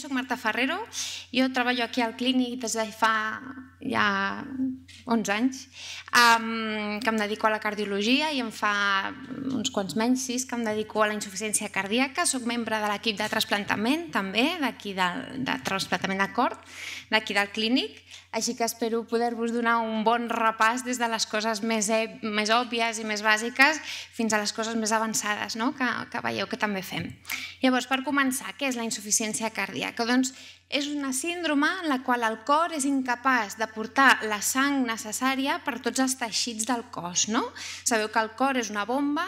soc Marta Ferrero, jo treballo aquí al clínic des de fa ja 11 anys, que em dedico a la cardiologia i em fa uns quants menys, sis, que em dedico a la insuficiència cardíaca, soc membre de l'equip de trasplantament també, d'aquí de, de trasplantament d'aquí del clínic, així que espero poder-vos donar un bon repàs des de les coses més, e, més òbvies i més bàsiques fins a les coses més avançades no? que, que veieu que també fem. Llavors, per començar, què és la insuficiència cardíaca? Doncs és una síndrome en la qual el cor és incapaç de portar la sang necessària per tots els teixits del cos. No? Sabeu que el cor és una bomba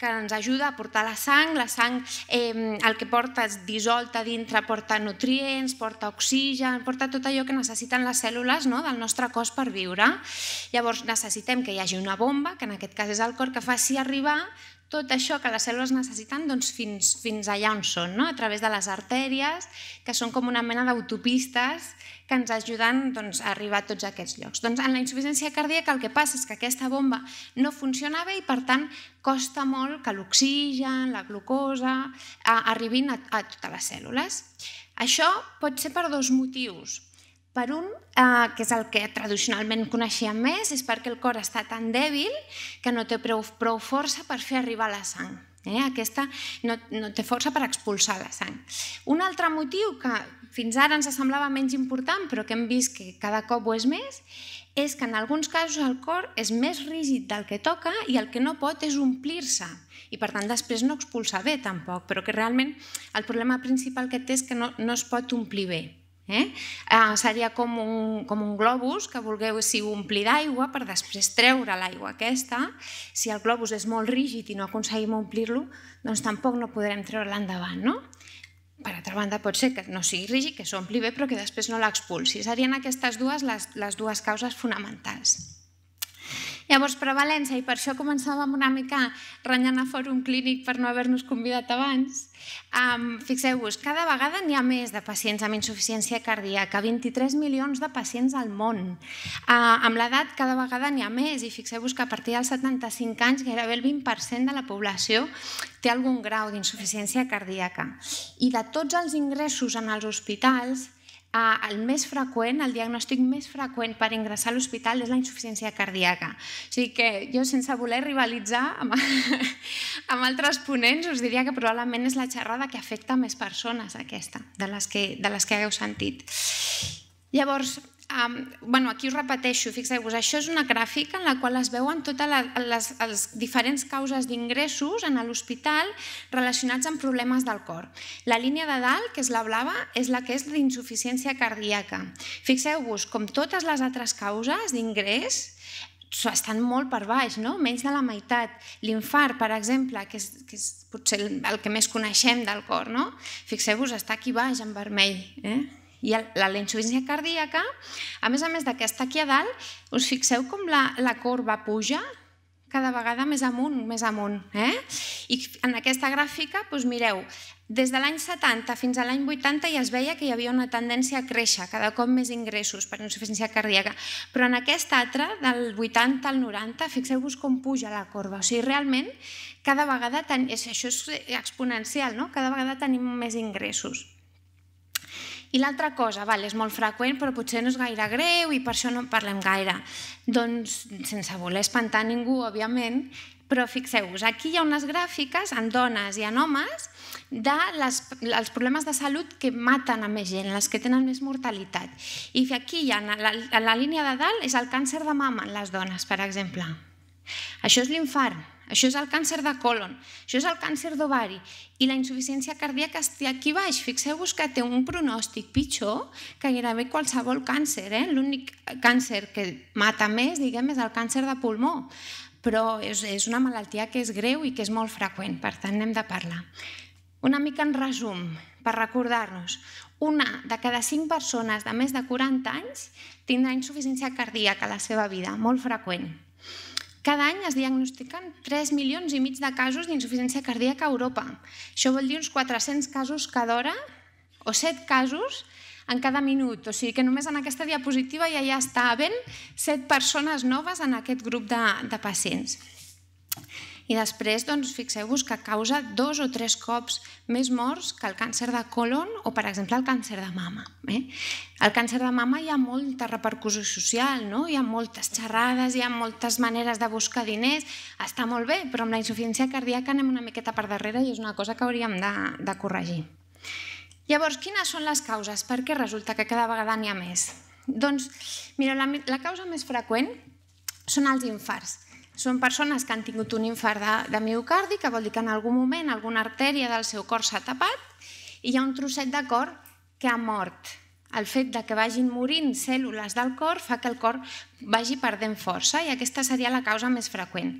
que ens ajuda a portar la sang. La sang eh, el que porta és dissolta dintre, porta nutrients, porta oxigen, porta tot allò que necessiten les cèl·lules no?, del nostre cos per viure. Llavors necessitem que hi hagi una bomba, que en aquest cas és el cor, que faci arribar tot això que les cèl·lules necessiten doncs, fins, fins allà on són, no? a través de les artèries, que són com una mena d'autopistes que ens ajuden doncs, a arribar a tots aquests llocs. Doncs en la insuficiència cardíaca el que passa és que aquesta bomba no funciona bé i per tant costa molt que l'oxigen, la glucosa, arribin a, a totes les cèl·lules. Això pot ser per dos motius. Per un, eh, que és el que tradicionalment coneixíem més, és perquè el cor està tan dèbil que no té prou, prou força per fer arribar la sang. Eh? Aquesta no, no té força per expulsar la sang. Un altre motiu que fins ara ens semblava menys important, però que hem vist que cada cop ho és més, és que en alguns casos el cor és més rígid del que toca i el que no pot és omplir-se i per tant després no expulsar bé tampoc, però que realment el problema principal que té és que no, no es pot omplir bé. Eh? Eh, seria com un, com un globus que si omplir d'aigua per després treure l'aigua aquesta. Si el globus és molt rígid i no aconseguim omplir-lo, doncs tampoc no podrem treure-la endavant. No? Per altra banda, pot ser que no sigui rígid, que s'ompli bé, però que després no l'expulsi. Serien aquestes dues les, les dues causes fonamentals. Llavors, València, i per això començàvem una mica renyant a Fòrum Clínic per no haver-nos convidat abans, um, fixeu-vos, cada vegada n'hi ha més de pacients amb insuficiència cardíaca, 23 milions de pacients al món. Uh, amb l'edat cada vegada n'hi ha més i fixeu-vos que a partir dels 75 anys gairebé el 20% de la població té algun grau d'insuficiència cardíaca. I de tots els ingressos en els hospitals, el més freqüent, el diagnòstic més freqüent per ingressar a l'hospital és la insuficiència cardíaca. O sigui que jo, sense voler rivalitzar amb, amb altres ponents, us diria que probablement és la xerrada que afecta més persones, aquesta, de les que, de les que hagueu sentit. Llavors, Um, bueno, aquí us repeteixo, fixeu-vos, això és una gràfica en la qual es veuen totes les, les diferents causes d'ingressos en l'hospital relacionats amb problemes del cor. La línia de dalt, que és la blava, és la que és d'insuficiència cardíaca. Fixeu-vos, com totes les altres causes d'ingrés, estan molt per baix, no? menys de la meitat. L'infart, per exemple, que és, que és potser el que més coneixem del cor, no? fixeu-vos, està aquí baix, en vermell. Eh? I la l'insuficiència cardíaca, a més a més d'aquesta aquí a dalt, us fixeu com la, la corba puja? cada vegada més amunt, més amunt. Eh? I en aquesta gràfica, doncs mireu, des de l'any 70 fins a l'any 80 ja es veia que hi havia una tendència a créixer, cada cop més ingressos per insuficiència cardíaca, però en aquesta altra, del 80 al 90, fixeu-vos com puja la corba. O sigui, realment, cada vegada, ten... això és exponencial, no? cada vegada tenim més ingressos. I l'altra cosa, val, és molt freqüent, però potser no és gaire greu i per això no en parlem gaire. Doncs, sense voler espantar ningú, òbviament, però fixeu-vos, aquí hi ha unes gràfiques en dones i en homes de les, els problemes de salut que maten a més gent, les que tenen més mortalitat. I aquí, a la, la línia de dalt, és el càncer de mama en les dones, per exemple. Això és l'infart. Això és el càncer de colon, això és el càncer d'ovari. I la insuficiència cardíaca està aquí baix. Fixeu-vos que té un pronòstic pitjor que gairebé qualsevol càncer. Eh? L'únic càncer que mata més, diguem, és el càncer de pulmó. Però és, és una malaltia que és greu i que és molt freqüent, per tant n'hem de parlar. Una mica en resum, per recordar-nos, una de cada cinc persones de més de 40 anys tindrà insuficiència cardíaca a la seva vida, molt freqüent. Cada any es diagnostiquen 3 milions i mig de casos d'insuficiència cardíaca a Europa. Això vol dir uns 400 casos cada hora o 7 casos en cada minut. O sigui que només en aquesta diapositiva ja hi estaven 7 persones noves en aquest grup de, de pacients. I després, doncs, fixeu-vos que causa dos o tres cops més morts que el càncer de colon o, per exemple, el càncer de mama. Eh? El càncer de mama hi ha molta repercussió social, no? hi ha moltes xerrades, hi ha moltes maneres de buscar diners, està molt bé, però amb la insuficiència cardíaca anem una miqueta per darrere i és una cosa que hauríem de, de corregir. Llavors, quines són les causes? Per què resulta que cada vegada n'hi ha més? Doncs, mira, la, la causa més freqüent són els infarts. Són persones que han tingut un infart de, de miocardi, que vol dir que en algun moment alguna artèria del seu cor s'ha tapat i hi ha un trosset de cor que ha mort. El fet de que vagin morint cèl·lules del cor fa que el cor vagi perdent força i aquesta seria la causa més freqüent.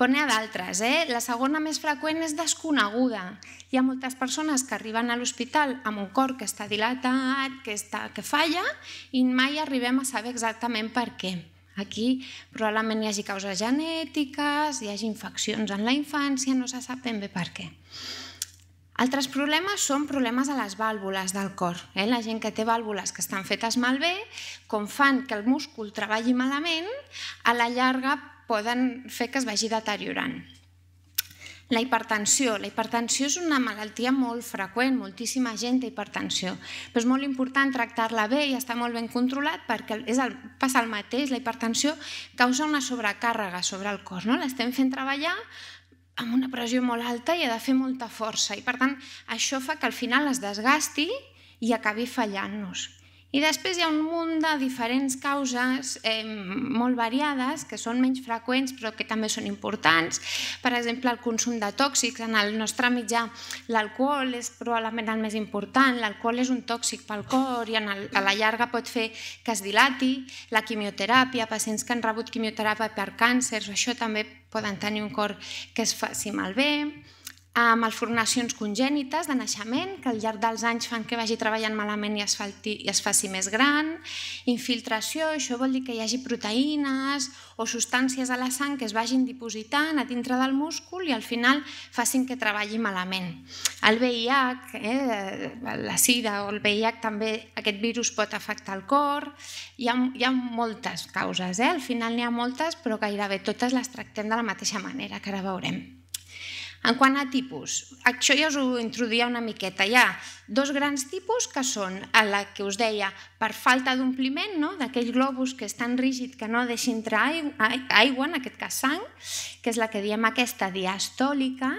Però n'hi ha d'altres. Eh? La segona més freqüent és desconeguda. Hi ha moltes persones que arriben a l'hospital amb un cor que està dilatat, que, està, que falla i mai arribem a saber exactament per què. Aquí probablement hi hagi causes genètiques, hi hagi infeccions en la infància, no se sap ben bé per què. Altres problemes són problemes a les vàlvules del cor. Eh? La gent que té vàlvules que estan fetes malbé, com fan que el múscul treballi malament, a la llarga poden fer que es vagi deteriorant. La hipertensió. La hipertensió és una malaltia molt freqüent, moltíssima gent té hipertensió, però és molt important tractar-la bé i estar molt ben controlat perquè és el, passa el mateix, la hipertensió causa una sobrecàrrega sobre el cos, no? l'estem fent treballar amb una pressió molt alta i ha de fer molta força i per tant això fa que al final es desgasti i acabi fallant-nos. I després hi ha un munt de diferents causes molt variades, que són menys freqüents però que també són importants. Per exemple, el consum de tòxics. En el nostre mitjà l'alcohol és probablement el més important. L'alcohol és un tòxic pel cor i en a la llarga pot fer que es dilati. La quimioteràpia, pacients que han rebut quimioteràpia per càncers, això també poden tenir un cor que es faci malbé amb malformacions congènites de naixement, que al llarg dels anys fan que vagi treballant malament i es, falti, i es faci més gran, infiltració, això vol dir que hi hagi proteïnes o substàncies a la sang que es vagin dipositant a dintre del múscul i al final facin que treballi malament. El VIH, eh, la sida o el VIH també, aquest virus pot afectar el cor, hi ha, hi ha moltes causes, eh? al final n'hi ha moltes però gairebé totes les tractem de la mateixa manera, que ara veurem. En quant a tipus, això ja us ho introduïa una miqueta. Hi ha dos grans tipus que són la que us deia per falta d'ompliment, no? d'aquell globus que és tan rígid que no deixin entrar aigua, en aquest cas sang, que és la que diem aquesta diastòlica,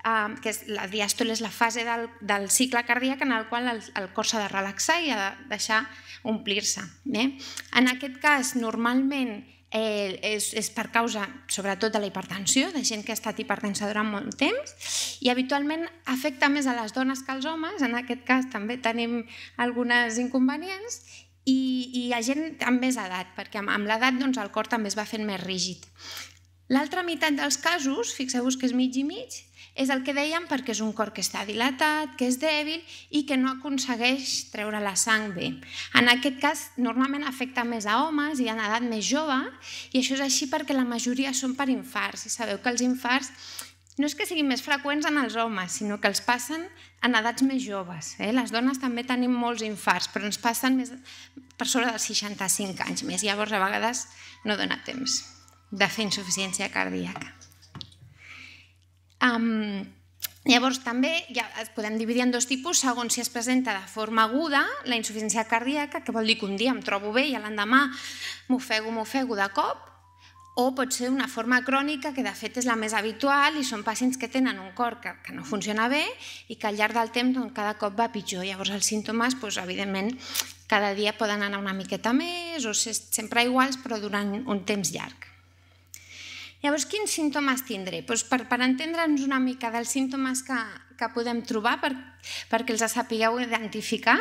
eh, que és, la diàstole és la fase del, del cicle cardíac en el qual el, el cor s'ha de relaxar i ha de deixar omplir-se. Eh? En aquest cas, normalment Eh, és, és per causa, sobretot, de la hipertensió, de gent que ha estat hipertensa durant molt temps, i habitualment afecta més a les dones que als homes, en aquest cas també tenim algunes inconvenients, i, i a gent amb més edat, perquè amb, amb l'edat doncs, el cor també es va fent més rígid. L'altra meitat dels casos, fixeu-vos que és mig i mig, és el que dèiem perquè és un cor que està dilatat, que és dèbil i que no aconsegueix treure la sang bé. En aquest cas, normalment afecta més a homes i en edat més jove, i això és així perquè la majoria són per infarts. I sabeu que els infarts no és que siguin més freqüents en els homes, sinó que els passen en edats més joves. Eh? Les dones també tenim molts infarts, però ens passen més per sobre dels 65 anys més. Llavors, a vegades no dona temps de fer insuficiència cardíaca. Um, Llavors, també ja es podem dividir en dos tipus segons si es presenta de forma aguda la insuficiència cardíaca, que vol dir que un dia em trobo bé i l'endemà m'ofego, m'ofego de cop, o pot ser una forma crònica que de fet és la més habitual i són pacients que tenen un cor que, que no funciona bé i que al llarg del temps doncs, cada cop va pitjor. Llavors els símptomes, doncs, evidentment, cada dia poden anar una miqueta més o ser sempre iguals però durant un temps llarg. Llavors, quins símptomes tindré? Doncs per, per entendre'ns una mica dels símptomes que, que podem trobar per, perquè els sapigueu identificar,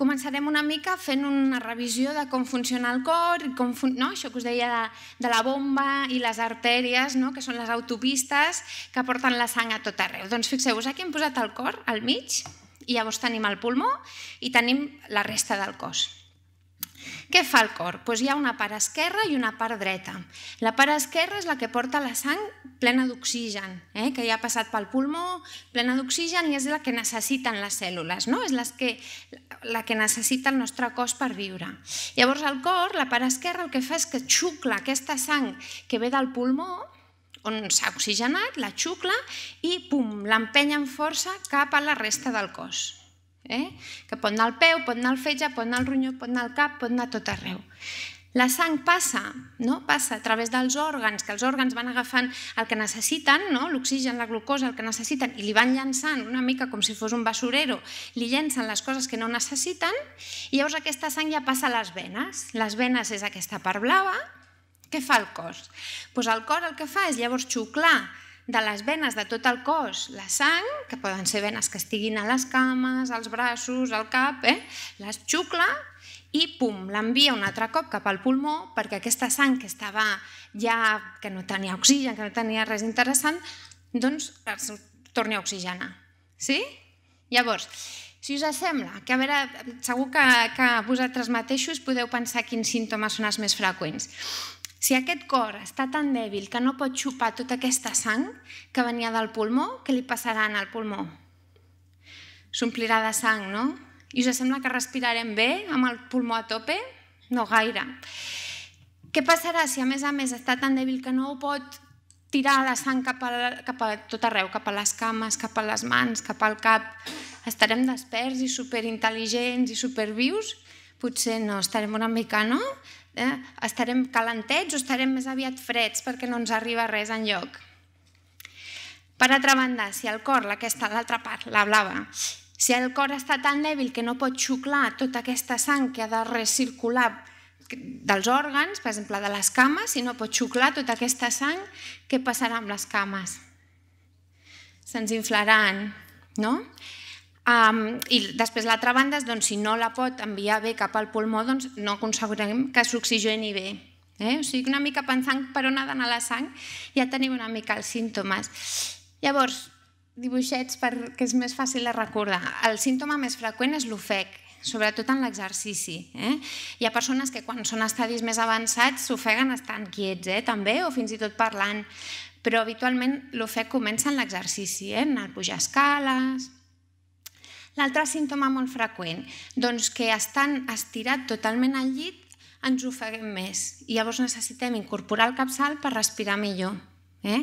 començarem una mica fent una revisió de com funciona el cor, com fun no? això que us deia de, de la bomba i les artèries, no? que són les autopistes que porten la sang a tot arreu. Doncs fixeu-vos, aquí hem posat el cor al mig, i llavors tenim el pulmó i tenim la resta del cos. Què fa el cor? Doncs hi ha una part esquerra i una part dreta. La part esquerra és la que porta la sang plena d'oxigen, eh? que ja ha passat pel pulmó, plena d'oxigen i és la que necessiten les cèl·lules, no? és les que, la que necessita el nostre cos per viure. Llavors el cor, la part esquerra, el que fa és que xucla aquesta sang que ve del pulmó, on s'ha oxigenat, la xucla i pum, l'empenya amb força cap a la resta del cos. Eh? Que pot anar al peu, pot anar al fetge, pot anar al ronyó, pot anar al cap, pot anar tot arreu. La sang passa, no? passa a través dels òrgans, que els òrgans van agafant el que necessiten, no? l'oxigen, la glucosa, el que necessiten, i li van llançant una mica com si fos un basurero, li llencen les coses que no necessiten, i llavors aquesta sang ja passa a les venes. Les venes és aquesta part blava. Què fa el cos? Pues doncs el cor el que fa és llavors xuclar de les venes de tot el cos, la sang, que poden ser venes que estiguin a les cames, als braços, al cap, eh? les xucla i pum, l'envia un altre cop cap al pulmó perquè aquesta sang que estava ja, que no tenia oxigen, que no tenia res interessant, doncs es torni a oxigenar. Sí? Llavors, si us sembla, que a veure, segur que, que vosaltres mateixos podeu pensar quins símptomes són els més freqüents. Si aquest cor està tan dèbil que no pot xupar tota aquesta sang que venia del pulmó, què li passarà al pulmó? S'omplirà de sang, no? I us sembla que respirarem bé amb el pulmó a tope? No gaire. Què passarà si a més a més està tan dèbil que no ho pot tirar la sang cap a, cap a tot arreu, cap a les cames, cap a les mans, cap al cap. Estarem desperts i superintel·ligents i supervius? Potser no, estarem una mica, no? Eh? Estarem calentets o estarem més aviat freds perquè no ens arriba res en lloc. Per altra banda, si el cor, aquesta, l'altra part, la blava, si el cor està tan dèbil que no pot xuclar tota aquesta sang que ha de recircular dels òrgans, per exemple, de les cames, si no pot xuclar tota aquesta sang, què passarà amb les cames? Se'ns inflaran, no? Um, I després l'altra banda és, doncs, si no la pot enviar bé cap al pulmó, doncs no aconseguirem que s'oxigeni bé. Eh? O sigui, una mica pensant per on ha d'anar la sang, ja tenim una mica els símptomes. Llavors, dibuixets perquè és més fàcil de recordar. El símptoma més freqüent és l'ofec, sobretot en l'exercici. Eh? Hi ha persones que quan són estadis més avançats s'ofeguen estant quiets, eh? també, o fins i tot parlant, però habitualment l'ofec comença en l'exercici, eh? en pujar escales, L'altre símptoma molt freqüent, doncs que estan estirat totalment al llit, ens ofeguem més i llavors necessitem incorporar el capçal per respirar millor. Eh?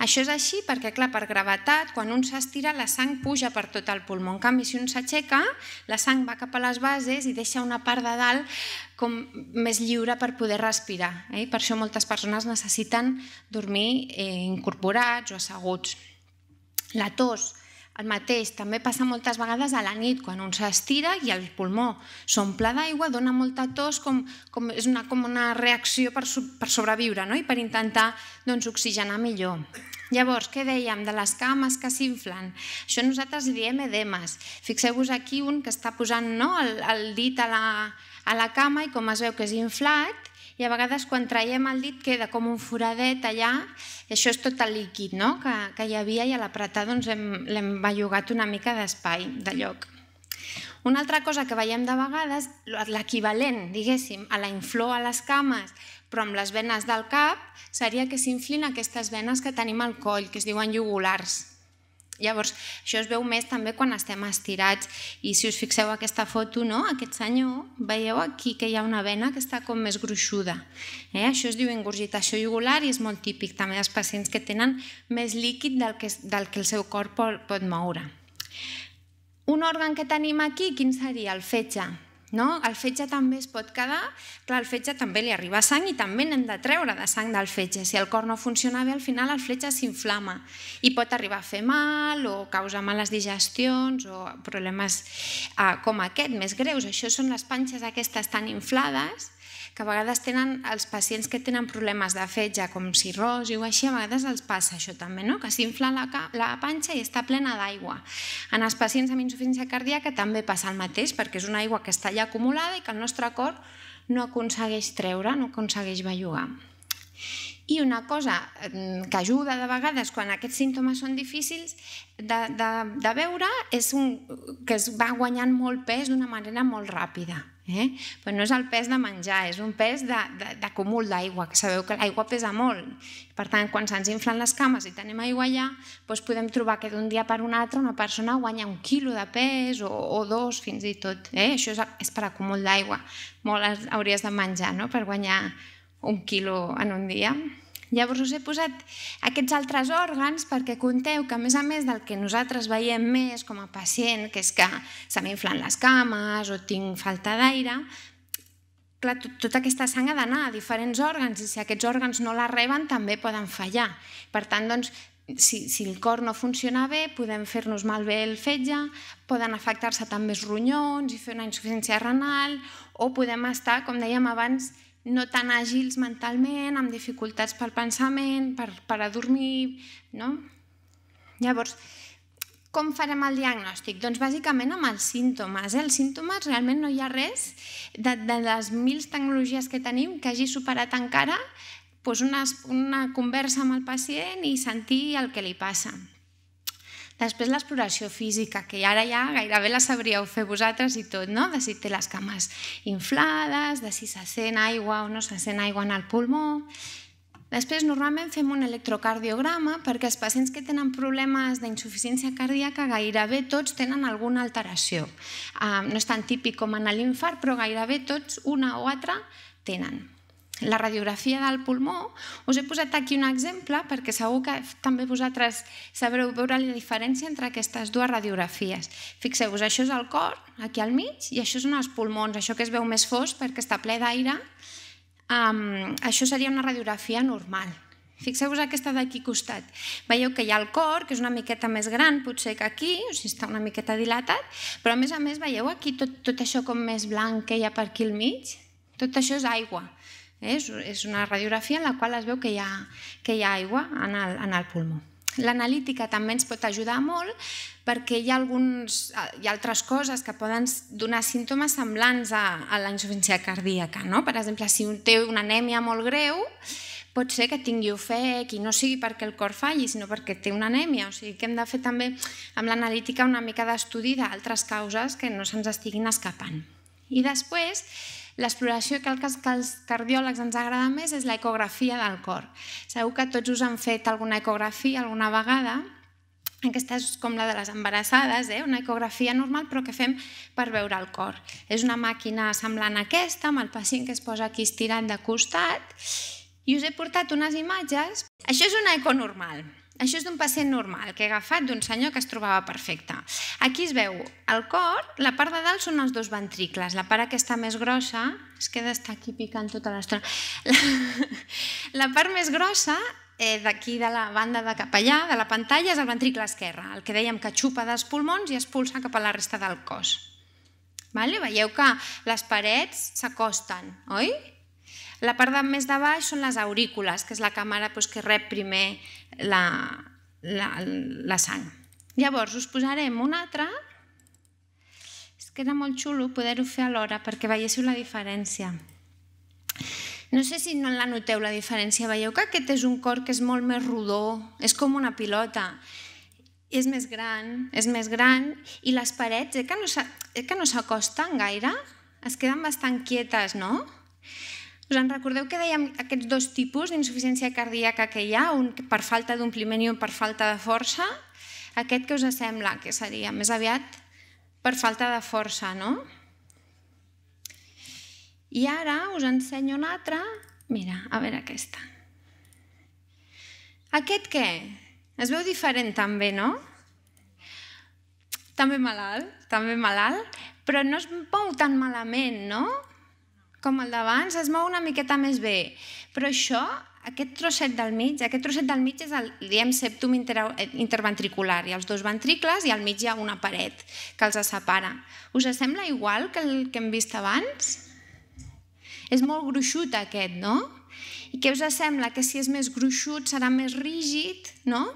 Això és així perquè, clar, per gravetat, quan un s'estira, la sang puja per tot el pulmó. En canvi, si un s'aixeca, la sang va cap a les bases i deixa una part de dalt com més lliure per poder respirar. Eh? Per això moltes persones necessiten dormir eh, incorporats o asseguts. La tos, el mateix, també passa moltes vegades a la nit, quan un s'estira i el pulmó s'omple d'aigua, dona molta tos, com, com, és una, com una reacció per, per sobreviure no? i per intentar doncs, oxigenar millor. Llavors, què dèiem de les cames que s'inflen? Això nosaltres li diem edemes. Fixeu-vos aquí un que està posant no, el, el dit a la, a la cama i com es veu que és inflat, i a vegades quan traiem el dit queda com un foradet allà i això és tot el líquid no? que, que hi havia i a l'apretar doncs, l'hem bellugat una mica d'espai, de lloc. Una altra cosa que veiem de vegades, l'equivalent, diguéssim, a la inflor a les cames, però amb les venes del cap, seria que s'inflin aquestes venes que tenim al coll, que es diuen jugulars. Llavors, això es veu més també quan estem estirats i si us fixeu aquesta foto, no? aquest senyor, veieu aquí que hi ha una vena que està com més gruixuda. Eh? Això es diu ingurgitació jugular i és molt típic també dels pacients que tenen més líquid del que, del que el seu cor pot, pot moure. Un òrgan que tenim aquí, quin seria? El fetge. No? El fetge també es pot quedar, clar, el fetge també li arriba sang i també n'hem de treure de sang del fetge. Si el cor no funciona bé, al final el fetge s'inflama i pot arribar a fer mal o causar males digestions o problemes eh, com aquest, més greus. Això són les panxes aquestes tan inflades que a vegades tenen els pacients que tenen problemes de fetge, com cirrosi o així, a vegades els passa això també, no? que s'infla la, la panxa i està plena d'aigua. En els pacients amb insuficiència cardíaca també passa el mateix, perquè és una aigua que està allà acumulada i que el nostre cor no aconsegueix treure, no aconsegueix bellugar. I una cosa mm, que ajuda de vegades quan aquests símptomes són difícils de, de, de veure és un, que es va guanyant molt pes d'una manera molt ràpida. Eh? Però no és el pes de menjar, és un pes d'acumul d'aigua, que sabeu que l'aigua pesa molt. Per tant, quan se'ns inflen les cames i tenim aigua allà, doncs podem trobar que d'un dia per un altre una persona guanya un quilo de pes o, o dos fins i tot. Eh? Això és, és per acumul d'aigua. Molt hauries de menjar no? per guanyar un quilo en un dia. Llavors us he posat aquests altres òrgans perquè conteu que a més a més del que nosaltres veiem més com a pacient, que és que se m'inflen les cames o tinc falta d'aire, clar, tota aquesta sang ha d'anar a diferents òrgans i si aquests òrgans no la reben també poden fallar. Per tant, doncs, si, si el cor no funciona bé, podem fer-nos malbé el fetge, poden afectar-se també els ronyons i fer una insuficiència renal, o podem estar, com dèiem abans, no tan àgils mentalment, amb dificultats pel pensament, per, per a dormir... No? Llavors, com farem el diagnòstic? Doncs bàsicament amb els símptomes. Eh? Els símptomes realment no hi ha res de, de les mil tecnologies que tenim que hagi superat encara doncs una, una conversa amb el pacient i sentir el que li passa. Després l'exploració física, que ara ja gairebé la sabríeu fer vosaltres i tot, no? de si té les cames inflades, de si se sent aigua o no se sent aigua en el pulmó... Després, normalment fem un electrocardiograma perquè els pacients que tenen problemes d'insuficiència cardíaca gairebé tots tenen alguna alteració. Ah, no és tan típic com en l'infart, però gairebé tots una o altra tenen la radiografia del pulmó, us he posat aquí un exemple perquè segur que també vosaltres sabreu veure la diferència entre aquestes dues radiografies. Fixeu-vos, això és el cor, aquí al mig, i això són els pulmons, això que es veu més fosc perquè està ple d'aire, um, això seria una radiografia normal. Fixeu-vos aquesta d'aquí costat. Veieu que hi ha el cor, que és una miqueta més gran potser que aquí, o sigui, està una miqueta dilatat, però a més a més veieu aquí tot, tot això com més blanc que hi ha per aquí al mig? Tot això és aigua. És, és una radiografia en la qual es veu que hi ha, que hi ha aigua en el, en el pulmó. L'analítica també ens pot ajudar molt perquè hi ha, alguns, hi ha altres coses que poden donar símptomes semblants a, a la insuficiència cardíaca. No? Per exemple, si un té una anèmia molt greu, pot ser que tingui ofec i no sigui perquè el cor falli, sinó perquè té una anèmia. O sigui que hem de fer també amb l'analítica una mica d'estudi d'altres causes que no se'ns estiguin escapant. I després, L'exploració que, que els cardiòlegs ens agrada més és l'ecografia del cor. Segur que tots us han fet alguna ecografia alguna vegada, aquesta és com la de les embarassades, eh? una ecografia normal però que fem per veure el cor. És una màquina semblant a aquesta, amb el pacient que es posa aquí estirat de costat, i us he portat unes imatges. Això és una eco normal. Això és d'un pacient normal, que he agafat d'un senyor que es trobava perfecte. Aquí es veu el cor, la part de dalt són els dos ventricles, la part aquesta més grossa, es queda estar aquí picant tota l'estona, la, la part més grossa eh, d'aquí de la banda de cap allà, de la pantalla, és el ventricle esquerre, el que dèiem que xupa dels pulmons i expulsa cap a la resta del cos. Vale? Veieu que les parets s'acosten, oi? La part de més de baix són les aurícules, que és la càmera doncs, que rep primer la, la, la sang. Llavors, us posarem una altra. És que era molt xulo poder-ho fer alhora perquè veiéssiu la diferència. No sé si no la noteu, la diferència. Veieu que aquest és un cor que és molt més rodó, és com una pilota. És més gran, és més gran. I les parets, és que no s'acosten gaire? Es queden bastant quietes, no? Us en recordeu que dèiem aquests dos tipus d'insuficiència cardíaca que hi ha, un per falta d'ompliment i un per falta de força? Aquest que us sembla que seria més aviat per falta de força, no? I ara us ensenyo un altre. Mira, a veure aquesta. Aquest què? Es veu diferent també, no? També malalt, també malalt, però no es mou tan malament, no? com el d'abans, es mou una miqueta més bé. Però això, aquest trosset del mig, aquest trosset del mig és el, diem, septum inter interventricular. Hi ha els dos ventricles i al mig hi ha una paret que els separa. Us sembla igual que el que hem vist abans? És molt gruixut aquest, no? I què us sembla? Que si és més gruixut serà més rígid, no?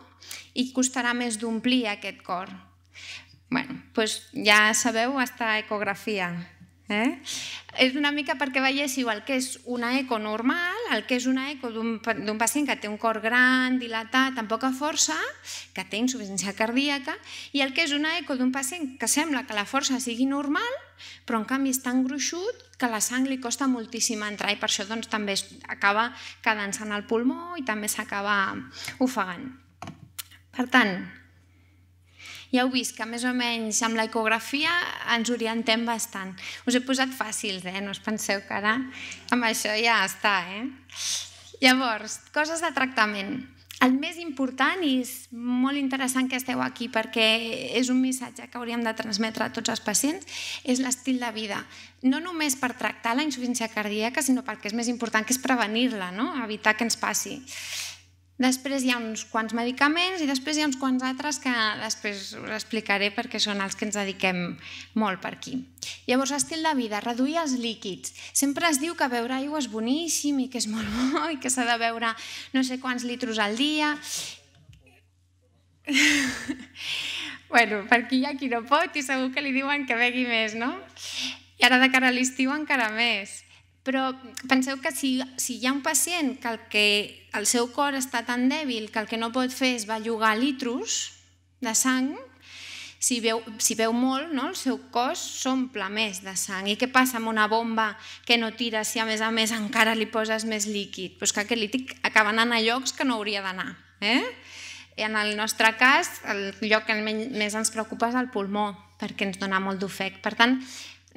I costarà més d'omplir aquest cor. Bé, doncs ja sabeu, està ecografia. Eh? eh? És una mica perquè veiéssiu el que és una eco normal, el que és una eco d'un pacient que té un cor gran, dilatat, amb poca força, que té insuficiència cardíaca, i el que és una eco d'un pacient que sembla que la força sigui normal, però en canvi és tan gruixut que la sang li costa moltíssim entrar i per això doncs, també es acaba quedant-se en el pulmó i també s'acaba ofegant. Per tant, ja heu vist que més o menys amb l'ecografia ens orientem bastant. Us he posat fàcils, eh? no us penseu que ara amb això ja està. Eh? Llavors, coses de tractament. El més important, i és molt interessant que esteu aquí perquè és un missatge que hauríem de transmetre a tots els pacients, és l'estil de vida. No només per tractar la insuficiència cardíaca, sinó perquè és més important que és prevenir-la, no? evitar que ens passi. Després hi ha uns quants medicaments i després hi ha uns quants altres que després us explicaré perquè són els que ens dediquem molt per aquí. Llavors, estil de vida, reduir els líquids. Sempre es diu que beure aigua és boníssim i que és molt bo i que s'ha de beure no sé quants litros al dia. bueno, per aquí hi ha qui no pot i segur que li diuen que begui més, no? I ara de cara a l'estiu encara més. Però penseu que si, si hi ha un pacient que el que el seu cor està tan dèbil que el que no pot fer és bellugar litros de sang, si veu, si veu molt, no? el seu cos s'omple més de sang. I què passa amb una bomba que no tira si a més a més encara li poses més líquid? Pues que aquest líquid acaba anant a llocs que no hauria d'anar. Eh? I en el nostre cas, el lloc que més ens preocupa és el pulmó, perquè ens dona molt d'ofec. Per tant,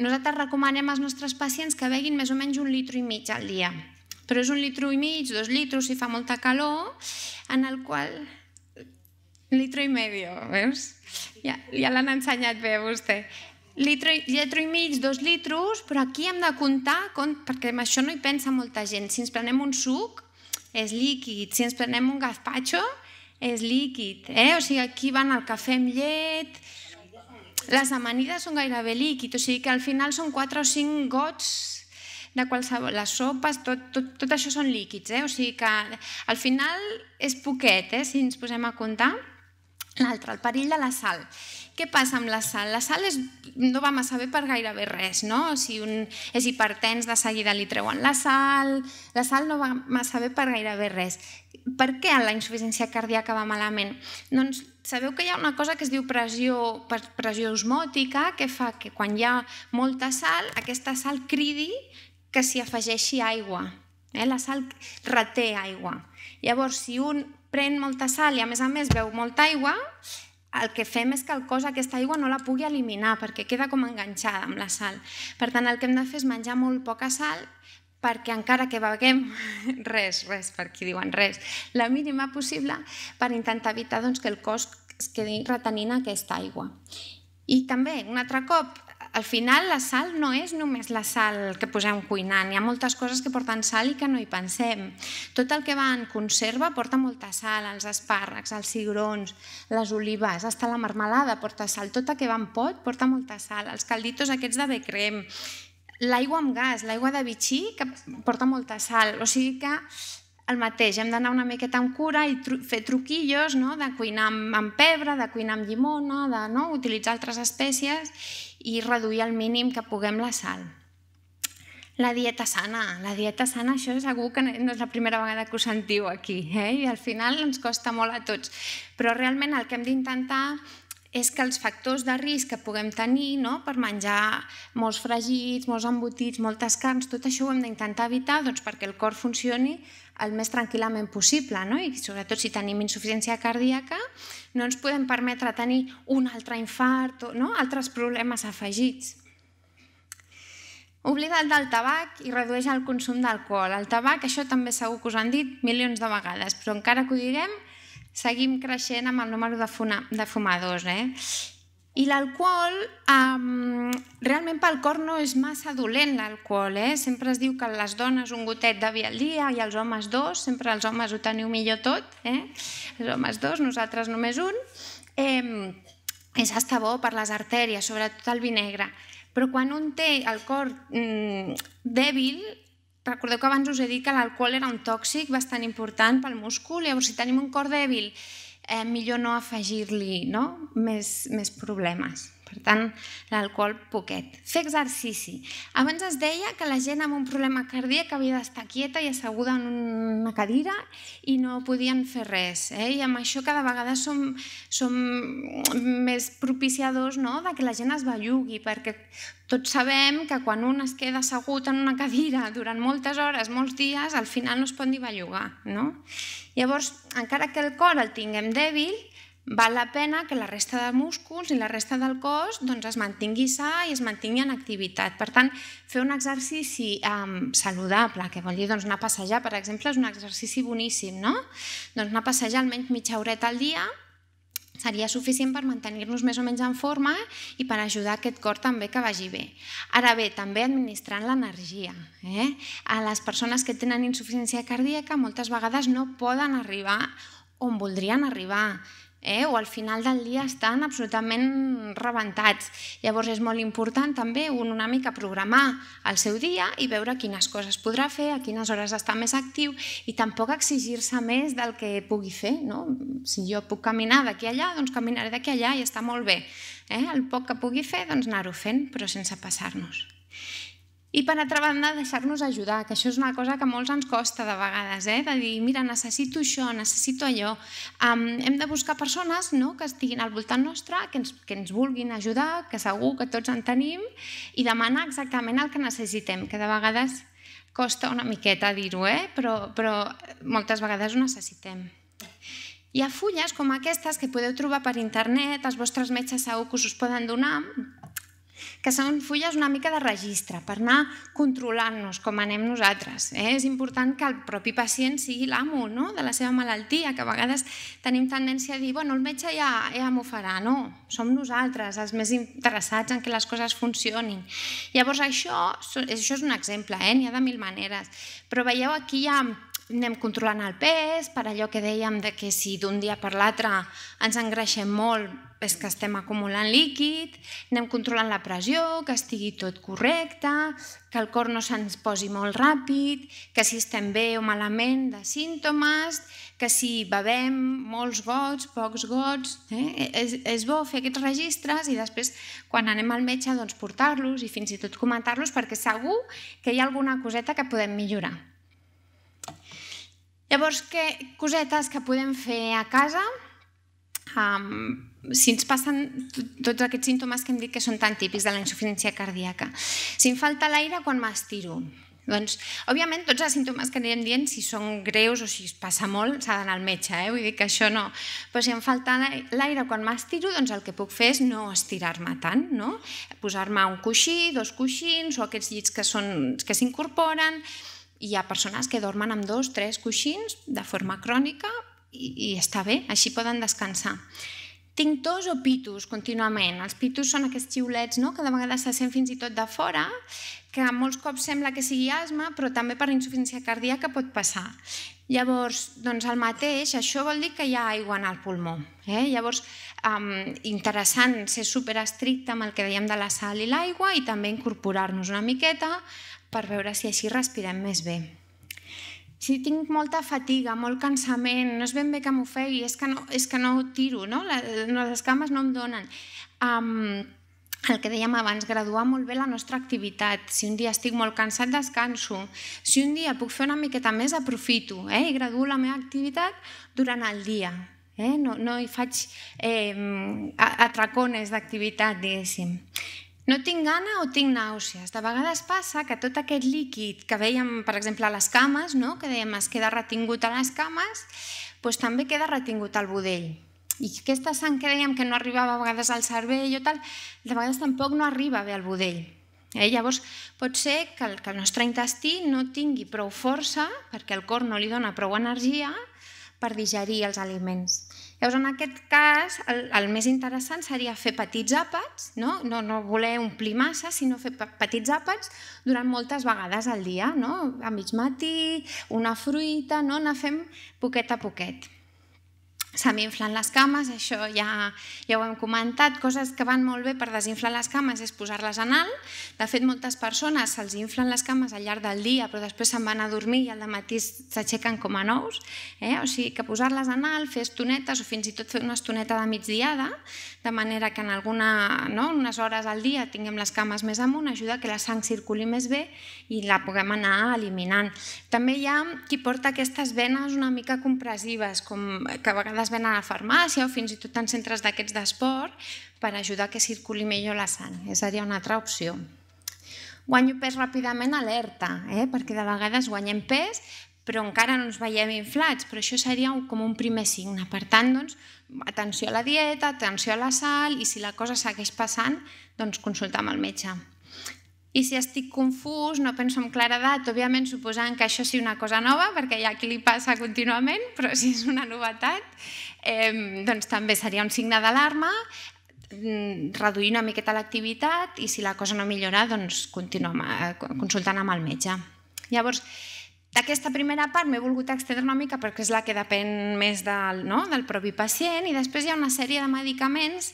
nosaltres recomanem als nostres pacients que beguin més o menys un litre i mig al dia però és un litro i mig, dos litros, si fa molta calor, en el qual... Litro i medio, veus? Ja, ja l'han ensenyat bé vostè. Litro, litre i mig, dos litros, però aquí hem de comptar, com, perquè amb això no hi pensa molta gent. Si ens prenem un suc, és líquid. Si ens prenem un gazpacho, és líquid. Eh? O sigui, aquí van el cafè amb llet, les amanides són gairebé líquid, o sigui que al final són 4 o 5 gots de qualsevol... Les sopes, tot, tot, tot això són líquids, eh? o sigui que al final és poquet, eh? si ens posem a comptar. L'altre, el perill de la sal. Què passa amb la sal? La sal és, no va massa bé per gairebé res, no? O si un és hipertens, de seguida li treuen la sal... La sal no va massa bé per gairebé res. Per què la insuficiència cardíaca va malament? Doncs sabeu que hi ha una cosa que es diu pressió, pressió osmòtica, que fa que quan hi ha molta sal, aquesta sal cridi que s'hi afegeixi aigua. Eh? La sal reté aigua. Llavors, si un pren molta sal i a més a més beu molta aigua, el que fem és que el cos aquesta aigua no la pugui eliminar perquè queda com enganxada amb la sal. Per tant, el que hem de fer és menjar molt poca sal perquè encara que beguem res, res, per qui diuen res, la mínima possible per intentar evitar doncs, que el cos es quedi retenint aquesta aigua. I també, un altre cop, al final, la sal no és només la sal que posem cuinant. Hi ha moltes coses que porten sal i que no hi pensem. Tot el que va en conserva porta molta sal, els espàrrecs, els cigrons, les olives, hasta la marmelada porta sal. Tot el que va en pot porta molta sal. Els calditos aquests de becrem, l'aigua amb gas, l'aigua de bitxí, que porta molta sal. O sigui que el mateix, hem d'anar una miqueta amb cura i tru fer truquillos no? de cuinar amb, amb pebre, de cuinar amb llimona, de no? utilitzar altres espècies i reduir al mínim que puguem la sal. La dieta sana. La dieta sana, això segur que no és la primera vegada que ho sentiu aquí. Eh? I al final ens costa molt a tots. Però realment el que hem d'intentar és que els factors de risc que puguem tenir no? per menjar molts fregits, molts embotits, moltes carns, tot això ho hem d'intentar evitar doncs, perquè el cor funcioni el més tranquil·lament possible, no? i sobretot si tenim insuficiència cardíaca, no ens podem permetre tenir un altre infart o no? altres problemes afegits. Oblida el del tabac i redueix el consum d'alcohol. El tabac, això també segur que us han dit milions de vegades, però encara que ho diguem, seguim creixent amb el número de, fuma, de fumadors. Eh? I l'alcohol, um, realment pel cor no és massa dolent l'alcohol, eh? sempre es diu que les dones un gotet de vi al dia i els homes dos, sempre els homes ho teniu millor tot, eh? els homes dos, nosaltres només un. Eh, és hasta bo per les artèries, sobretot el vi negre. Però quan un té el cor mm, dèbil, recordeu que abans us he dit que l'alcohol era un tòxic bastant important pel múscul, llavors si tenim un cor dèbil eh, millor no afegir-li no? Més, més problemes. Per tant, l'alcohol poquet. Fer exercici. Abans es deia que la gent amb un problema cardíac havia d'estar quieta i asseguda en una cadira i no podien fer res. Eh? I amb això cada vegada som, som més propiciadors no? de que la gent es bellugui, perquè tots sabem que quan un es queda assegut en una cadira durant moltes hores, molts dies, al final no es pot ni bellugar. No? Llavors, encara que el cor el tinguem dèbil, val la pena que la resta de músculs i la resta del cos doncs, es mantingui sa i es mantingui en activitat. Per tant, fer un exercici um, saludable, que vol dir doncs, anar a passejar, per exemple, és un exercici boníssim, no? Doncs anar a passejar almenys mitja horeta al dia seria suficient per mantenir-nos més o menys en forma i per ajudar aquest cor també que vagi bé. Ara bé, també administrant l'energia. Eh? A les persones que tenen insuficiència cardíaca moltes vegades no poden arribar on voldrien arribar eh? o al final del dia estan absolutament rebentats. Llavors és molt important també una mica programar el seu dia i veure quines coses podrà fer, a quines hores està més actiu i tampoc exigir-se més del que pugui fer. No? Si jo puc caminar d'aquí allà, doncs caminaré d'aquí allà i està molt bé. Eh? El poc que pugui fer, doncs anar-ho fent, però sense passar-nos. I per altra banda, deixar-nos ajudar, que això és una cosa que molts ens costa de vegades, eh? de dir, mira, necessito això, necessito allò. Um, hem de buscar persones no? que estiguin al voltant nostre, que ens, que ens vulguin ajudar, que segur que tots en tenim, i demanar exactament el que necessitem, que de vegades costa una miqueta dir-ho, eh? però, però moltes vegades ho necessitem. Hi ha fulles com aquestes que podeu trobar per internet, els vostres metges segur que us, us poden donar, que són fulles una mica de registre, per anar controlant-nos com anem nosaltres. Eh? És important que el propi pacient sigui l'amo no? de la seva malaltia, que a vegades tenim tendència a dir bueno, el metge ja, ja m'ho farà. No, som nosaltres els més interessats en que les coses funcionin. Llavors això, això és un exemple, eh? n'hi ha de mil maneres, però veieu aquí hi ha anem controlant el pes, per allò que dèiem de que si d'un dia per l'altre ens engreixem molt és que estem acumulant líquid, anem controlant la pressió, que estigui tot correcte, que el cor no se'ns posi molt ràpid, que si estem bé o malament de símptomes, que si bevem molts gots, pocs gots... Eh? És, és bo fer aquests registres i després, quan anem al metge, doncs portar-los i fins i tot comentar-los perquè segur que hi ha alguna coseta que podem millorar. Llavors, què, cosetes que podem fer a casa, um, si ens passen tots aquests símptomes que hem dit que són tan típics de la insuficiència cardíaca. Si em falta l'aire quan m'estiro, doncs, òbviament, tots els símptomes que anirem dient, si són greus o si es passa molt, s'ha d'anar al metge, eh? vull dir que això no. Però si em falta l'aire quan m'estiro, doncs el que puc fer és no estirar-me tant, no? posar-me un coixí, dos coixins o aquests llits que són que s'incorporen, hi ha persones que dormen amb dos, tres coixins de forma crònica i, i està bé, així poden descansar. Tinc tos o pitos contínuament. Els pitos són aquests xiulets no? que de vegades se sent fins i tot de fora, que molts cops sembla que sigui asma, però també per insuficiència cardíaca pot passar. Llavors, doncs el mateix, això vol dir que hi ha aigua en el pulmó. Eh? Llavors, um, interessant ser superestricte amb el que dèiem de la sal i l'aigua i també incorporar-nos una miqueta per veure si així respirem més bé. Si tinc molta fatiga, molt cansament, no és ben bé que m'ofegui, és, que no, és que no tiro, no? Les, cames no em donen. el que dèiem abans, graduar molt bé la nostra activitat. Si un dia estic molt cansat, descanso. Si un dia puc fer una miqueta més, aprofito eh? i graduo la meva activitat durant el dia. Eh? No, no hi faig eh, atracones d'activitat, diguéssim. No tinc gana o tinc nàusees. De vegades passa que tot aquest líquid que veiem, per exemple, a les cames, no? que dèiem es queda retingut a les cames, doncs també queda retingut al budell. I aquesta sang que dèiem que no arribava a vegades al cervell o tal, de vegades tampoc no arriba bé al budell. Eh? Llavors, pot ser que el, que el nostre intestí no tingui prou força perquè el cor no li dona prou energia per digerir els aliments. Llavors, en aquest cas, el, el més interessant seria fer petits àpats, no? No, no voler omplir massa, sinó fer petits àpats durant moltes vegades al dia, no? a mig matí, una fruita, no? anar fent poquet a poquet se m'inflen les cames, això ja, ja ho hem comentat, coses que van molt bé per desinflar les cames és posar-les en alt. De fet, moltes persones se'ls inflen les cames al llarg del dia, però després se'n van a dormir i al matí s'aixequen com a nous. Eh? O sigui que posar-les en alt, fer estonetes o fins i tot fer una estoneta de migdiada, de manera que en alguna, no, unes hores al dia tinguem les cames més amunt, ajuda que la sang circuli més bé i la puguem anar eliminant. També hi ha qui porta aquestes venes una mica compressives, com que a vegades es venen a farmàcia o fins i tot en centres d'aquests d'esport per ajudar que circuli millor la sang. És seria una altra opció. Guanyo pes ràpidament, alerta, eh? perquè de vegades guanyem pes però encara no ens veiem inflats, però això seria com un primer signe. Per tant, doncs, atenció a la dieta, atenció a la sal i si la cosa segueix passant, doncs consultar amb el metge. I si estic confús, no penso en claredat, òbviament suposant que això sigui una cosa nova, perquè hi ha qui li passa contínuament, però si és una novetat, eh, doncs també seria un signe d'alarma, mm, reduir una miqueta l'activitat i si la cosa no millora, doncs continuem eh, consultant amb el metge. Llavors, d'aquesta primera part m'he volgut extendre una mica perquè és la que depèn més del, no? del propi pacient i després hi ha una sèrie de medicaments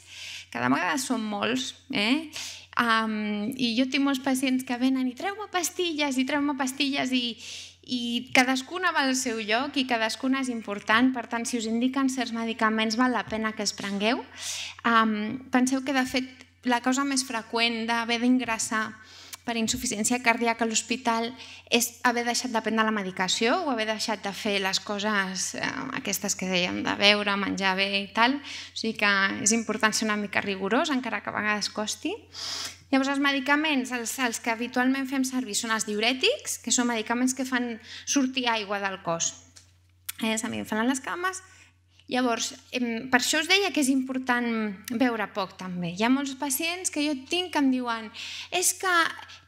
que de vegades són molts eh? Um, I jo tinc molts pacients que venen i treu-me pastilles i treu-me pastilles i, i cadascuna va al seu lloc i cadascuna és important, per tant, si us indiquen certs medicaments val la pena que es prengueu. Um, penseu que, de fet, la cosa més freqüent d'haver d'ingressar per insuficiència cardíaca a l'hospital és haver deixat de prendre la medicació o haver deixat de fer les coses eh, aquestes que dèiem, de beure, menjar bé i tal. O sigui que és important ser una mica rigorós, encara que a vegades costi. Llavors, els medicaments, els, els que habitualment fem servir són els diurètics, que són medicaments que fan sortir aigua del cos. Eh, se m'inflen les cames Llavors, per això us deia que és important veure poc també. Hi ha molts pacients que jo tinc que em diuen és que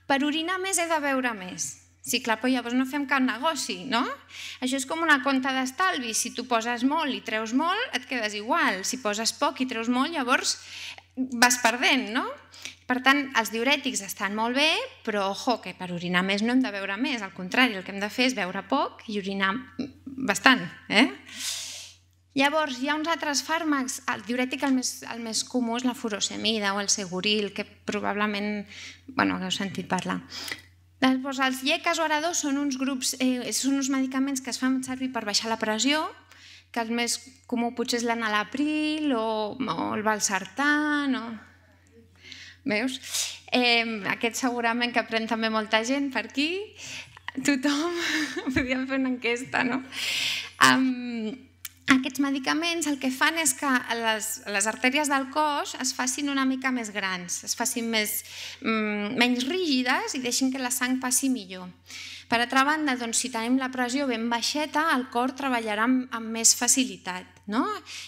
per orinar més he de veure més. Sí, clar, però llavors no fem cap negoci, no? Això és com una conta d'estalvi. Si tu poses molt i treus molt, et quedes igual. Si poses poc i treus molt, llavors vas perdent, no? Per tant, els diurètics estan molt bé, però ojo, que per orinar més no hem de beure més, al contrari, el que hem de fer és beure poc i orinar bastant. Eh? Llavors, hi ha uns altres fàrmacs, el diurètic el més, el més comú és la furosemida o el seguril, que probablement bueno, heu sentit parlar. Llavors, els lleques o aradors són uns, grups, eh, són uns medicaments que es fan servir per baixar la pressió, que el més comú potser és l'analapril o, o el valsartan o... Veus? Eh, aquest segurament que pren també molta gent per aquí. Tothom... Podríem fer una enquesta, no? Um, aquests medicaments el que fan és que les, les artèries del cos es facin una mica més grans, es facin més, mm, menys rígides i deixin que la sang passi millor. Per altra banda, doncs, si tenim la pressió ben baixeta, el cor treballarà amb, amb més facilitat. No?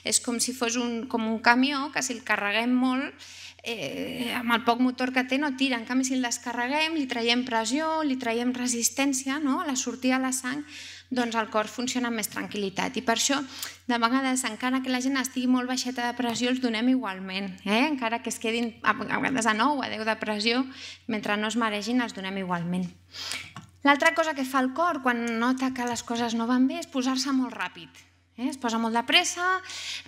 És com si fos un, com un camió que si el carreguem molt, eh, amb el poc motor que té no tira. En canvi, si el descarreguem, li traiem pressió, li traiem resistència no? a la sortida de la sang, doncs el cor funciona amb més tranquil·litat. I per això, de vegades, encara que la gent estigui molt baixeta de pressió, els donem igualment. Eh? Encara que es quedin a, vegades a 9 o a 10 de pressió, mentre no es maregin, els donem igualment. L'altra cosa que fa el cor quan nota que les coses no van bé és posar-se molt ràpid. Eh? Es posa molt de pressa,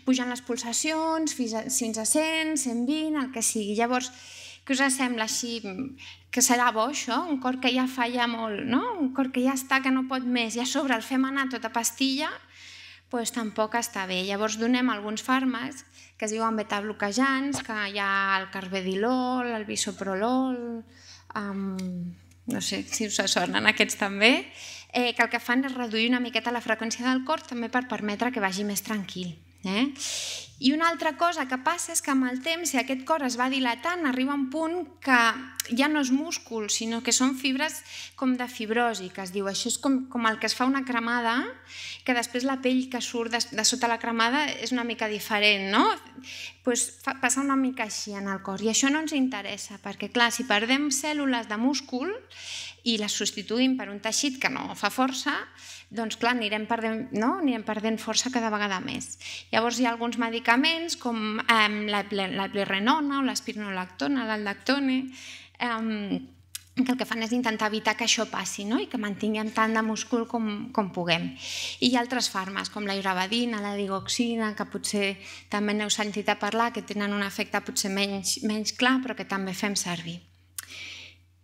pujant les pulsacions fins a 100, 120, el que sigui. Llavors, que us sembla així que serà bo això, un cor que ja falla molt, no? un cor que ja està, que no pot més, i a sobre el fem anar tota pastilla, doncs tampoc està bé. Llavors donem alguns fàrmacs que es diuen beta-bloquejants, que hi ha el carvedilol, el bisoprolol, um, no sé si us sonen aquests també, eh, que el que fan és reduir una miqueta la freqüència del cor també per permetre que vagi més tranquil. Eh? I una altra cosa que passa és que amb el temps, si aquest cor es va dilatant, arriba un punt que ja no és múscul, sinó que són fibres com de fibrosi, que es diu. Això és com, com el que es fa una cremada, que després la pell que surt de, de sota la cremada és una mica diferent, no? Pues fa, passa una mica així en el cor. I això no ens interessa, perquè clar, si perdem cèl·lules de múscul i les substituïm per un teixit que no fa força, doncs clar, anirem perdent, no? anirem perdent força cada vegada més. Llavors hi ha alguns medicaments medicaments com eh, la, la plirenona o l'espironolactona, l'aldactone, eh, que el que fan és intentar evitar que això passi no? i que mantinguem tant de múscul com, com puguem. I hi ha altres farmes, com la iravadina, la digoxina, que potser també n'heu sentit a parlar, que tenen un efecte potser menys, menys clar, però que també fem servir.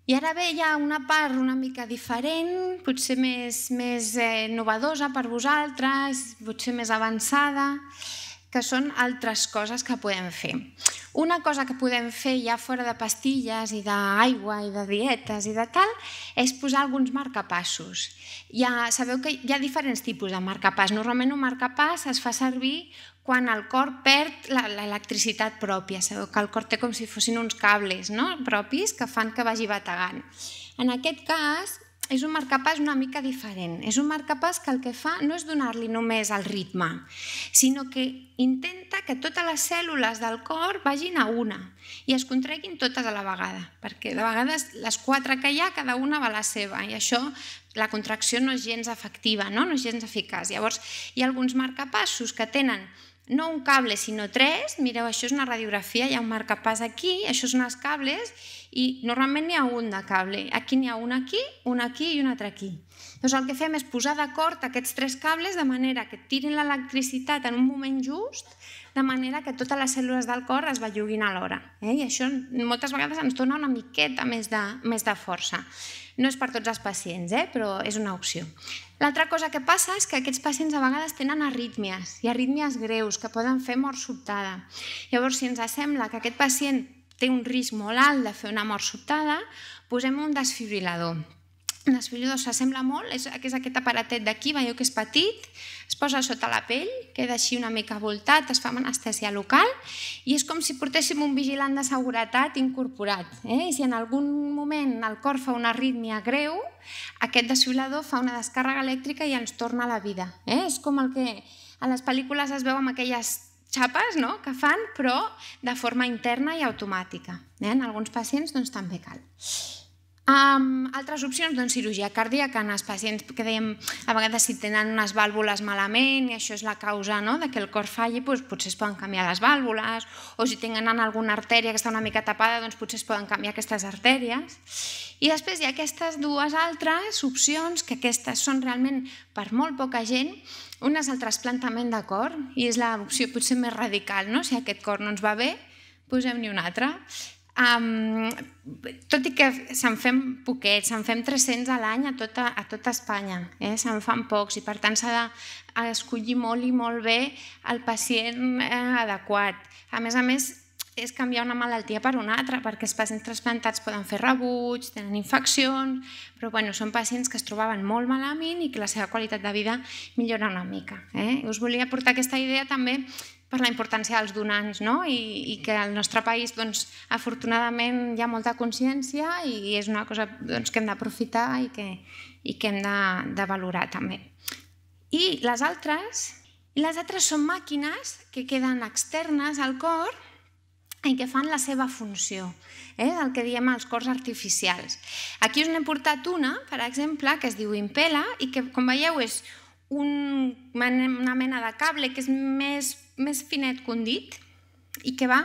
I ara ve ja una part una mica diferent, potser més, més eh, novedosa per vosaltres, potser més avançada, que són altres coses que podem fer. Una cosa que podem fer ja fora de pastilles i d'aigua i de dietes i de tal és posar alguns marcapassos. Ja sabeu que hi ha diferents tipus de marcapass. Normalment un marcapass es fa servir quan el cor perd l'electricitat pròpia. Sabeu que el cor té com si fossin uns cables no? propis que fan que vagi bategant. En aquest cas, és un marcapàs una mica diferent. És un marcapàs que el que fa no és donar-li només el ritme, sinó que intenta que totes les cèl·lules del cor vagin a una i es contreguin totes a la vegada, perquè de vegades les quatre que hi ha, cada una va a la seva, i això la contracció no és gens efectiva, no, no és gens eficaç. Llavors, hi ha alguns marcapassos que tenen no un cable, sinó tres. Mireu, això és una radiografia, hi ha un marcapàs aquí, això són els cables, i normalment n'hi ha un de cable. Aquí n'hi ha un aquí, un aquí i un altre aquí. Llavors el que fem és posar d'acord aquests tres cables de manera que tirin l'electricitat en un moment just, de manera que totes les cèl·lules del cor es belluguin alhora. Eh? I això moltes vegades ens dona una miqueta més de, més de força. No és per tots els pacients, eh? però és una opció. L'altra cosa que passa és que aquests pacients a vegades tenen arrítmies, i arrítmies greus, que poden fer mort sobtada. Llavors, si ens sembla que aquest pacient té un risc molt alt de fer una mort sobtada, posem un desfibrilador. Un desfibrilador s'assembla molt, és, és aquest aparatet d'aquí, veieu que és petit, es posa sota la pell, queda així una mica voltat, es fa amb anestèsia local i és com si portéssim un vigilant de seguretat incorporat. Eh? I si en algun moment el cor fa una arritmia greu, aquest desfibrilador fa una descàrrega elèctrica i ens torna a la vida. Eh? És com el que a les pel·lícules es veu amb aquelles xapes no? que fan, però de forma interna i automàtica. Eh? En alguns pacients doncs, també cal. Um, altres opcions, doncs, cirurgia cardíaca en els pacients que dèiem, a vegades si tenen unes vàlvules malament i això és la causa no? de que el cor falli, doncs, potser es poden canviar les vàlvules o si tenen alguna artèria que està una mica tapada, doncs potser es poden canviar aquestes artèries. I després hi ha aquestes dues altres opcions, que aquestes són realment per molt poca gent, un és el trasplantament de cor i és l'opció potser més radical, no? si aquest cor no ens va bé, posem-n'hi un altre. Um, tot i que se'n fem poquets, se'n fem 300 a l'any a, tota, a tota Espanya, eh? se'n fan pocs i per tant s'ha d'escollir molt i molt bé el pacient eh, adequat. A més a més, és canviar una malaltia per una altra, perquè els pacients transplantats poden fer rebuig, tenen infeccions, però bueno, són pacients que es trobaven molt malament i que la seva qualitat de vida millora una mica. Eh? Us volia portar aquesta idea també per la importància dels donants no? I, i que al nostre país doncs, afortunadament hi ha molta consciència i és una cosa doncs, que hem d'aprofitar i que, i que hem de, de valorar també. I les altres, i les altres són màquines que queden externes al cor i que fan la seva funció, eh? el que diem els cors artificials. Aquí us n'he portat una, per exemple, que es diu Impela i que, com veieu, és un, una mena de cable que és més, més finet que un dit i que va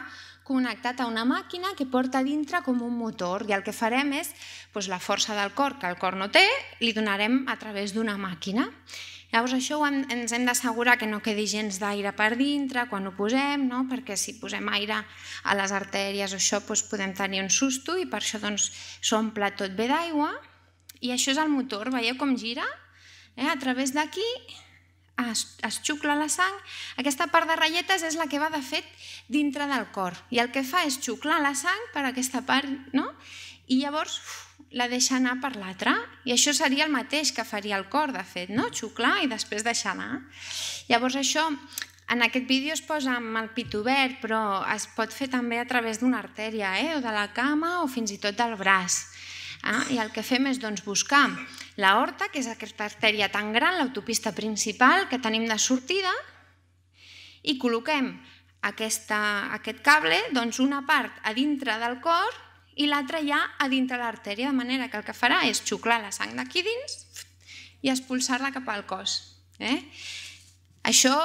connectat a una màquina que porta dintre com un motor i el que farem és doncs, la força del cor, que el cor no té, li donarem a través d'una màquina. Llavors això hem, ens hem d'assegurar que no quedi gens d'aire per dintre quan ho posem, no? perquè si posem aire a les artèries o això doncs, podem tenir un susto i per això doncs, s'omple doncs, tot bé d'aigua. I això és el motor, veieu com gira? Eh? A través d'aquí es, es xucla la sang, aquesta part de ratlletes és la que va de fet dintre del cor. I el que fa és xuclar la sang per aquesta part, no? I llavors uf, la deixa anar per l'altra. I això seria el mateix que faria el cor, de fet, no? Xuclar i després deixar anar. Llavors això en aquest vídeo es posa amb el pit obert, però es pot fer també a través d'una artèria, eh? o de la cama o fins i tot del braç. Ah, I el que fem és doncs, buscar la horta, que és aquesta artèria tan gran, l'autopista principal que tenim de sortida, i col·loquem aquesta, aquest cable doncs, una part a dintre del cor i l'altra ja a dintre l'artèria, de manera que el que farà és xuclar la sang d'aquí dins i expulsar-la cap al cos. Eh? Això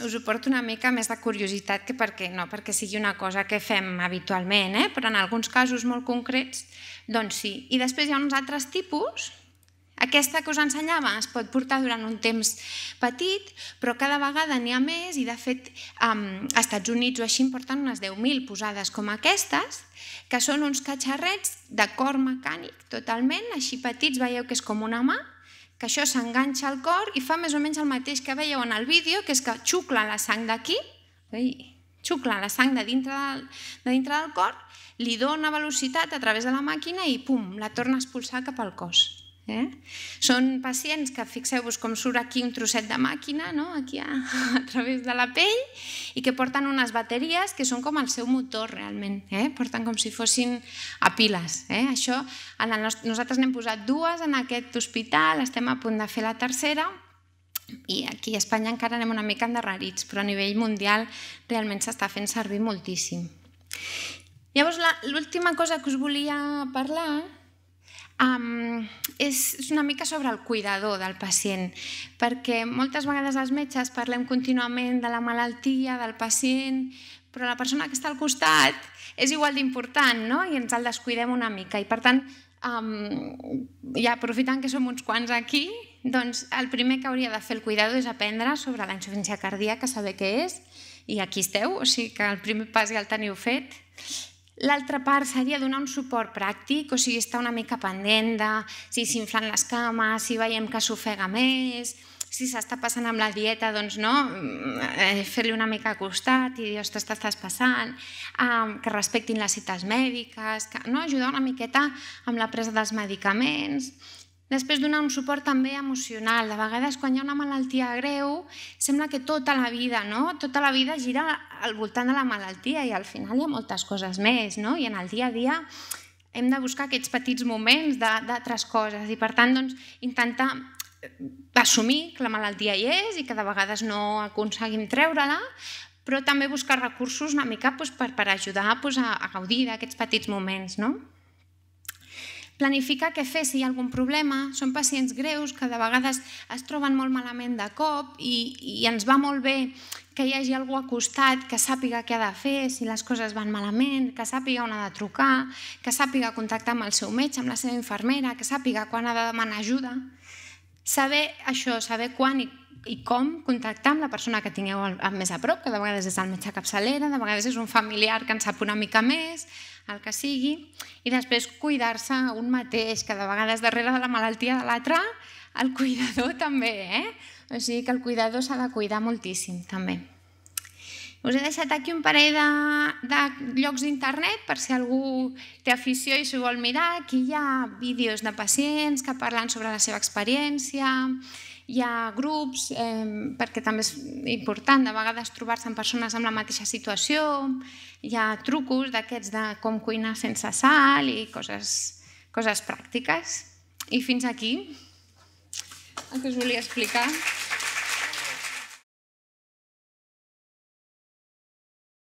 us ho porto una mica més de curiositat que perquè no perquè sigui una cosa que fem habitualment, eh? però en alguns casos molt concrets, doncs sí. I després hi ha uns altres tipus, aquesta que us ensenyava es pot portar durant un temps petit, però cada vegada n'hi ha més i de fet als Estats Units o així en porten unes 10.000 posades com aquestes, que són uns catxarrets de cor mecànic totalment, així petits, veieu que és com una mà, que això s'enganxa al cor i fa més o menys el mateix que veieu en el vídeo, que és que xuclen la sang d'aquí, xuclen la sang de dintre del, de dintre del cor, li dona velocitat a través de la màquina i pum, la torna a expulsar cap al cos. Eh? Són pacients que fixeu-vos com surt aquí un trosset de màquina, no? aquí a, a través de la pell, i que porten unes bateries que són com el seu motor realment, eh? porten com si fossin a piles. Eh? Això, en el nostre, nosaltres n'hem posat dues en aquest hospital, estem a punt de fer la tercera, i aquí a Espanya encara anem una mica endarrerits, però a nivell mundial realment s'està fent servir moltíssim. Llavors, l'última cosa que us volia parlar um, és, és una mica sobre el cuidador del pacient, perquè moltes vegades als metges parlem contínuament de la malaltia, del pacient, però la persona que està al costat és igual d'important no? i ens el descuidem una mica. I per tant, um, ja aprofitant que som uns quants aquí, doncs el primer que hauria de fer el cuidador és aprendre sobre la insuficiència cardíaca, saber què és, i aquí esteu, o sigui que el primer pas ja el teniu fet. L'altra part seria donar un suport pràctic, o sigui, estar una mica pendent de si s'inflen les cames, si veiem que s'ofega més, si s'està passant amb la dieta, doncs no, mm, eh, fer-li una mica a costat i dir, ostres, t'estàs passant, que respectin les cites mèdiques, que, no, ajudar una miqueta amb la presa dels medicaments, Després donar un suport també emocional. De vegades quan hi ha una malaltia greu sembla que tota la vida, no? Tota la vida gira al voltant de la malaltia i al final hi ha moltes coses més, no? I en el dia a dia hem de buscar aquests petits moments d'altres coses i per tant doncs, intentar eh, assumir que la malaltia hi és i que de vegades no aconseguim treure-la, però també buscar recursos una mica doncs, per, per ajudar doncs, a, a gaudir d'aquests petits moments. No? planificar què fer si hi ha algun problema. Són pacients greus que de vegades es troben molt malament de cop i, i ens va molt bé que hi hagi algú acostat costat que sàpiga què ha de fer, si les coses van malament, que sàpiga on ha de trucar, que sàpiga contactar amb el seu metge, amb la seva infermera, que sàpiga quan ha de demanar ajuda. Saber això, saber quan i i com contactar amb la persona que tingueu més a prop, que de vegades és el metge capçalera, de vegades és un familiar que en sap una mica més, el que sigui, i després cuidar-se un mateix, que de vegades darrere de la malaltia de l'altre, el cuidador també, eh? O sigui que el cuidador s'ha de cuidar moltíssim, també. Us he deixat aquí un parell de, de llocs d'internet per si algú té afició i s'ho vol mirar. Aquí hi ha vídeos de pacients que parlen sobre la seva experiència, hi ha grups, eh, perquè també és important de vegades trobar-se amb persones amb la mateixa situació, hi ha trucos d'aquests de com cuinar sense sal i coses, coses pràctiques. I fins aquí el que us volia explicar.